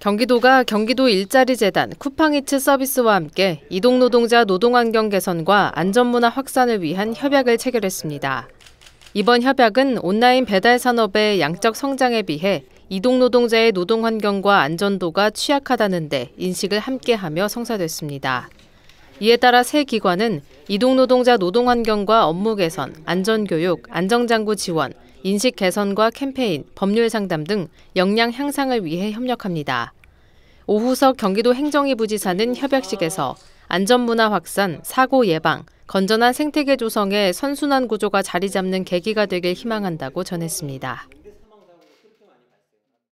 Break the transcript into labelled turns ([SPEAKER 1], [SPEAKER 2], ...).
[SPEAKER 1] 경기도가 경기도 일자리재단 쿠팡이츠 서비스와 함께 이동노동자 노동환경 개선과 안전문화 확산을 위한 협약을 체결했습니다. 이번 협약은 온라인 배달 산업의 양적 성장에 비해 이동노동자의 노동 환경과 안전도가 취약하다는데 인식을 함께하며 성사됐습니다. 이에 따라 새 기관은 이동노동자 노동 환경과 업무 개선, 안전교육, 안정장구 지원, 인식 개선과 캠페인, 법률 상담 등 역량 향상을 위해 협력합니다. 오후석 경기도 행정이 부지사는 협약식에서 안전문화 확산, 사고 예방, 건전한 생태계 조성에 선순환 구조가 자리 잡는 계기가 되길 희망한다고 전했습니다.